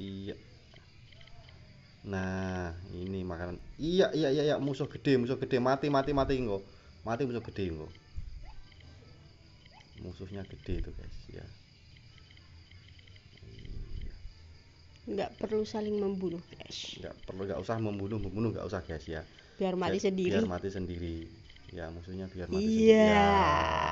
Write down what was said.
iya nah ini makanan iya iya iya, iya. musuh gede musuh gede mati mati mati ngo. mati musuh gede ngo. musuhnya gede itu guys ya iya. nggak perlu saling membunuh guys nggak perlu nggak usah membunuh membunuh nggak usah guys ya biar mati biar, sendiri biar mati sendiri ya musuhnya biar mati yeah. sendiri ya